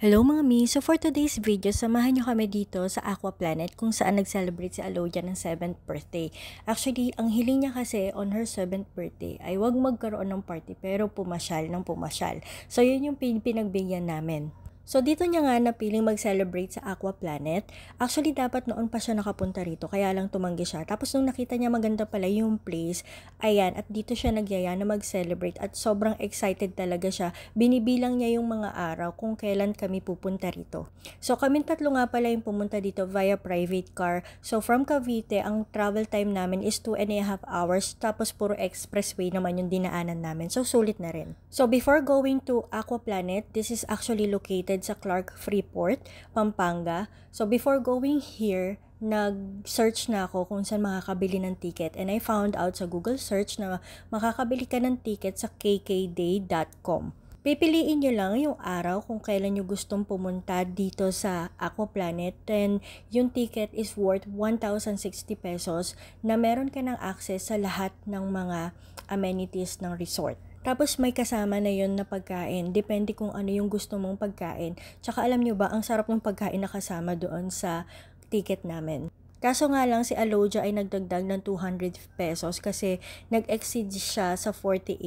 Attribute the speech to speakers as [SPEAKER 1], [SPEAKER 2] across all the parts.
[SPEAKER 1] Hello mga mi! So for today's video, samahan nyo kami dito sa Aqua Planet kung saan nag-celebrate si Alodia ng 7th birthday. Actually, ang hiling niya kasi on her 7th birthday ay wag magkaroon ng party pero pumasyal ng pumasyal. So yun yung pinagbigyan namin. So dito niya nga napiling mag-celebrate sa Aqua Planet. Actually dapat noon pa siya nakapunta rito kaya lang tumanggi siya. Tapos nung nakita niya maganda pala yung place, ayan at dito siya nagyaya na mag-celebrate at sobrang excited talaga siya. Binibilang niya yung mga araw kung kailan kami pupunta rito. So kami tatlo nga pala yung pumunta dito via private car. So from Cavite, ang travel time namin is 2 and a half hours tapos puro expressway naman yung dinaanan namin. So sulit na rin. So before going to Aqua Planet, this is actually located located sa Clark Freeport, Pampanga. So before going here, nag-search na ako kung saan makakabili ng ticket and I found out sa Google search na makakabili ka ng ticket sa kkday.com. Pipiliin nyo lang yung araw kung kailan nyo gustong pumunta dito sa Aqua Planet and yung ticket is worth 1,060 pesos na meron ka ng access sa lahat ng mga amenities ng resort. Tapos may kasama na yon na pagkain. Depende kung ano yung gusto mong pagkain. Tsaka alam nyo ba, ang sarap ng pagkain na kasama doon sa ticket namin. Kaso nga lang si Aloja ay nagdagdag ng 200 pesos kasi nag-exceed siya sa 48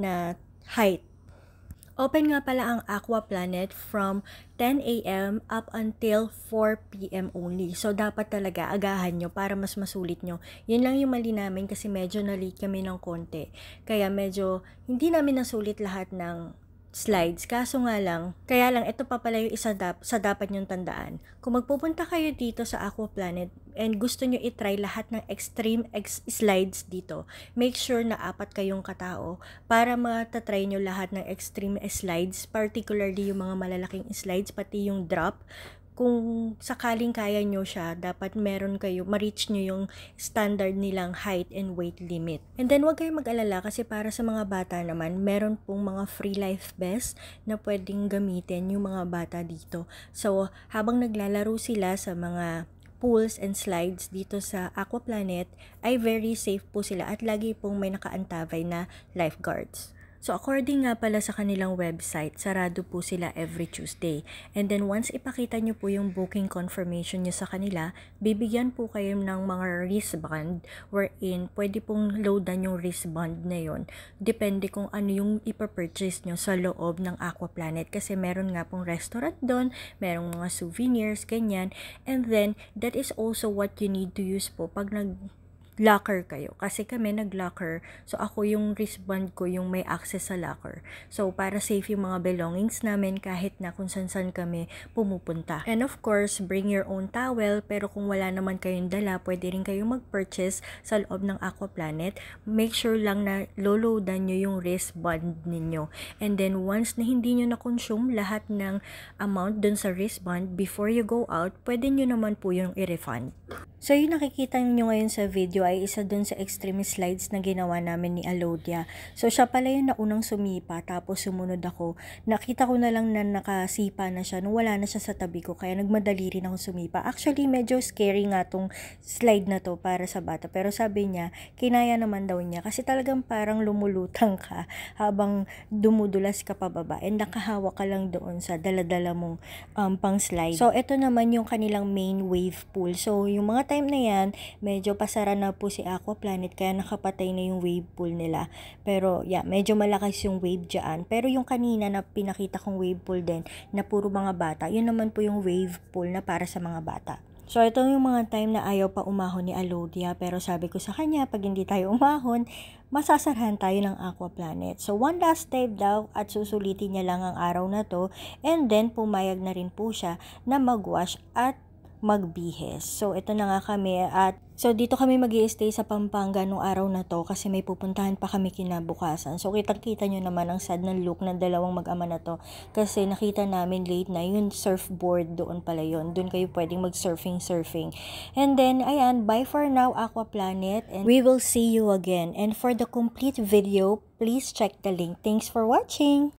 [SPEAKER 1] na height Open nga pala ang Aqua Planet from 10 a.m. up until 4 p.m. only. So, dapat talaga agahan nyo para mas masulit nyo. Yun lang yung mali namin kasi medyo na-late kami ng konti. Kaya medyo hindi namin nasulit lahat ng slides. Kaso nga lang, kaya lang ito pa pala yung isa dap- sa dapat nyong tandaan. Kung magpupunta kayo dito sa Aqua Planet and gusto nyo itry lahat ng extreme ex- slides dito, make sure na apat kayong katao para matatry nyo lahat ng extreme slides, particularly yung mga malalaking slides, pati yung drop kung sakaling kaya nyo siya, dapat meron kayo, ma-reach nyo yung standard nilang height and weight limit. And then, huwag kayong mag-alala kasi para sa mga bata naman, meron pong mga free life vests na pwedeng gamitin yung mga bata dito. So, habang naglalaro sila sa mga pools and slides dito sa Aqua Planet, ay very safe po sila at lagi pong may nakaantabay na lifeguards. So according nga pala sa kanilang website, sarado po sila every Tuesday. And then once ipakita nyo po yung booking confirmation nyo sa kanila, bibigyan po kayo ng mga wristband wherein pwede pong loadan yung wristband na yon Depende kung ano yung ipapurchase nyo sa loob ng Aqua Planet kasi meron nga pong restaurant doon, merong mga souvenirs, ganyan. And then that is also what you need to use po pag nag locker kayo. Kasi kami nag-locker. So, ako yung wristband ko yung may access sa locker. So, para safe yung mga belongings namin kahit na kung san saan kami pumupunta. And of course, bring your own towel. Pero kung wala naman kayong dala, pwede rin kayong mag-purchase sa loob ng Aqua Planet. Make sure lang na loloadan nyo yung wristband ninyo. And then, once na hindi nyo na-consume lahat ng amount dun sa wristband, before you go out, pwede nyo naman po yung i-refund. So, yung nakikita nyo ngayon sa video ay isa dun sa extreme slides na ginawa namin ni Alodia. So siya pala yung naunang sumipa tapos sumunod ako. Nakita ko na lang na nakasipa na siya nung wala na siya sa tabi ko kaya nagmadali rin ako sumipa. Actually medyo scary nga tong slide na to para sa bata pero sabi niya kinaya naman daw niya kasi talagang parang lumulutang ka habang dumudulas ka pababa and nakahawa ka lang doon sa daladala mong um, pang slide. So ito naman yung kanilang main wave pool. So yung mga time na yan medyo pasara na po si Aqua Planet kaya nakapatay na yung wave pool nila. Pero yeah, medyo malakas yung wave diyan. Pero yung kanina na pinakita kong wave pool din na puro mga bata, yun naman po yung wave pool na para sa mga bata. So, ito yung mga time na ayaw pa umahon ni Alodia pero sabi ko sa kanya, pag hindi tayo umahon, masasarhan tayo ng Aqua Planet. So, one last step daw at susulitin niya lang ang araw na to and then pumayag na rin po siya na magwash at magbihes. So, ito na nga kami at so dito kami mag stay sa Pampanga nung araw na to kasi may pupuntahan pa kami kinabukasan. So, kitang-kita nyo naman ang sad na look ng dalawang mag-ama na to kasi nakita namin late na yung surfboard doon pala yon Doon kayo pwedeng mag-surfing-surfing. And then, ayan, bye for now Aqua Planet and we will see you again. And for the complete video, please check the link. Thanks for watching!